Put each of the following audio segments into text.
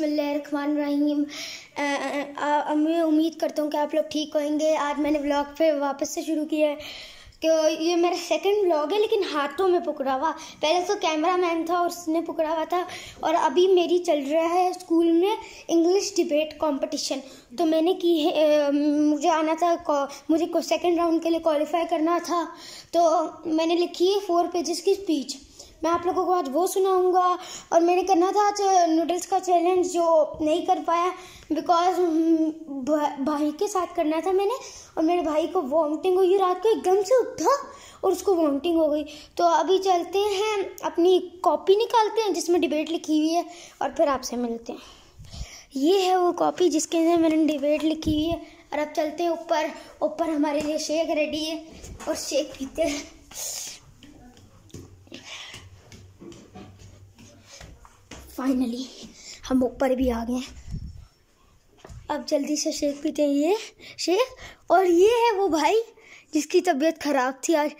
रहीम मैं उम्मीद करता हूँ कि आप लोग ठीक होंगे आज मैंने व्लॉग पे वापस से शुरू किया है कि तो ये मेरा सेकंड व्लॉग है लेकिन हाथों में पकड़ा हुआ पहले तो कैमरा मैन था और उसने पकड़ा हुआ था और अभी मेरी चल रहा है स्कूल में इंग्लिश डिबेट कंपटीशन तो मैंने की है मुझे आना था मुझे सेकंड राउंड के लिए क्वालिफाई करना था तो मैंने लिखी है फोर पेजेस की स्पीच मैं आप लोगों को आज वो सुनाऊंगा और मैंने करना था आज नूडल्स का चैलेंज जो नहीं कर पाया बिकॉज हम्म, भा, भाई के साथ करना था मैंने और मेरे भाई को वॉमिटिंग हुई रात को एकदम से उठा और उसको वॉमिटिंग हो गई तो अभी चलते हैं अपनी कॉपी निकालते हैं जिसमें डिबेट लिखी हुई है और फिर आपसे मिलते हैं ये है वो कॉपी जिसके अंदर मैंने डिबेट लिखी हुई है और अब चलते हैं ऊपर ऊपर हमारे लिए शेक रेडी है और शेक पीते हैं फाइनली हम ऊपर भी आ गए अब जल्दी से शेक पीते हैं ये शेक और ये है वो भाई जिसकी तबीयत ख़राब थी आज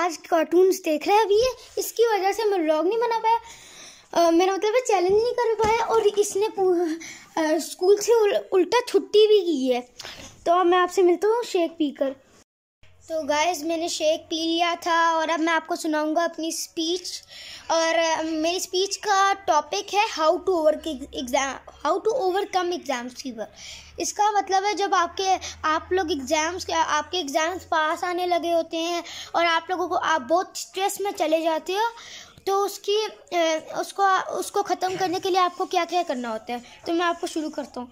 आज कार्टून्स देख रहे हैं अभी ये इसकी वजह से मैं ब्लॉग नहीं बना पाया मेरा मतलब है चैलेंज नहीं कर पाया और इसने स्कूल से उल, उल्टा छुट्टी भी की है तो अब मैं आपसे मिलता हूँ शेक पीकर तो गाइज़ मैंने शेक पी लिया था और अब मैं आपको सुनाऊंगा अपनी स्पीच और मेरी स्पीच का टॉपिक है how to over exam how to overcome exams fever इसका मतलब है जब आपके आप लोग एग्ज़ाम्स आपके एग्ज़ाम्स पास आने लगे होते हैं और आप लोगों को आप बहुत स्ट्रेस में चले जाते हो तो उसकी उसको उसको ख़त्म करने के लिए आपको क्या क्या करना होता है तो मैं आपको शुरू करता हूँ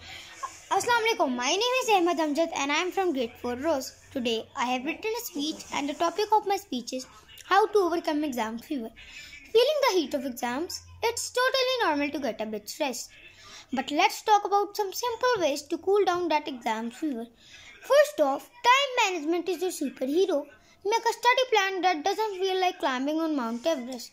Assalamu alaikum. My name is Ahmed Amjad and I am from grade 4 Rose. Today I have written a speech and the topic of my speech is how to overcome exam fever. Feeling the heat of exams, it's totally normal to get a bit stressed. But let's talk about some simple ways to cool down that exam fever. First off, time management is your superhero. Make a study plan that doesn't feel like climbing on Mount Everest.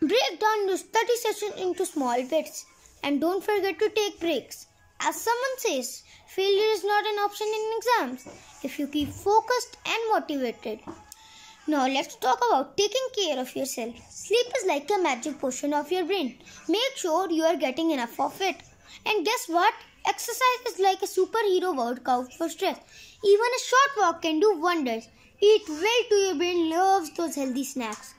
Break down your study session into small bits and don't forget to take breaks. As someone says, failure is not an option in exams if you keep focused and motivated. Now let's talk about taking care of yourself. Sleep is like a magic potion of your brain. Make sure you are getting enough of it. And guess what? Exercise is like a superhero workout for stress. Even a short walk can do wonders. Eat well to your brain loves those healthy snacks.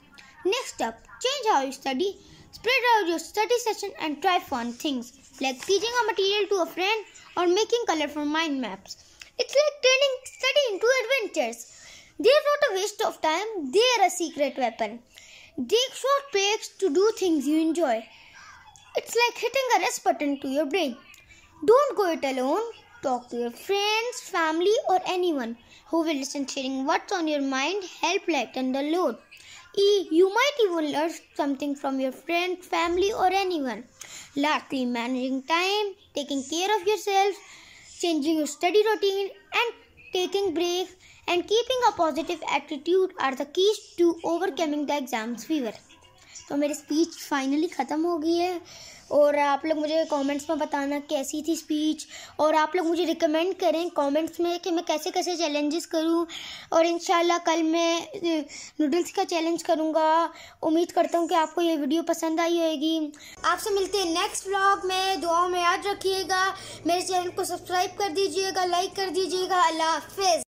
Next up, change how you study. Spread out your study session and try fun things like teaching a material to a friend or making colorful mind maps. It's like turning study into adventures. They're not a waste of time, they're a secret weapon. Take short breaks to do things you enjoy. It's like hitting a rest button to your brain. Don't go it alone. Talk to your friends, family, or anyone who will listen, sharing what's on your mind, help lighten the load. You might even learn something from your friend, family, or anyone. Lastly, managing time, taking care of yourself, changing your study routine, and taking breaks and keeping a positive attitude are the keys to overcoming the exams fever. So my speech finally, ख़त्म हो गई है और आप लोग मुझे comments में बताना कैसी थी स्पीच और आप लोग मुझे रिकमेंड करें कमेंट्स में कि मैं कैसे कैसे चैलेंजेस करूं और इन कल मैं नूडल्स का चैलेंज करूंगा उम्मीद करता हूं कि आपको ये वीडियो पसंद आई होगी आपसे मिलते हैं नेक्स्ट व्लॉग में दुआओं में याद रखिएगा मेरे चैनल को सब्सक्राइब कर दीजिएगा लाइक कर दीजिएगा अल्लाह हाफिज़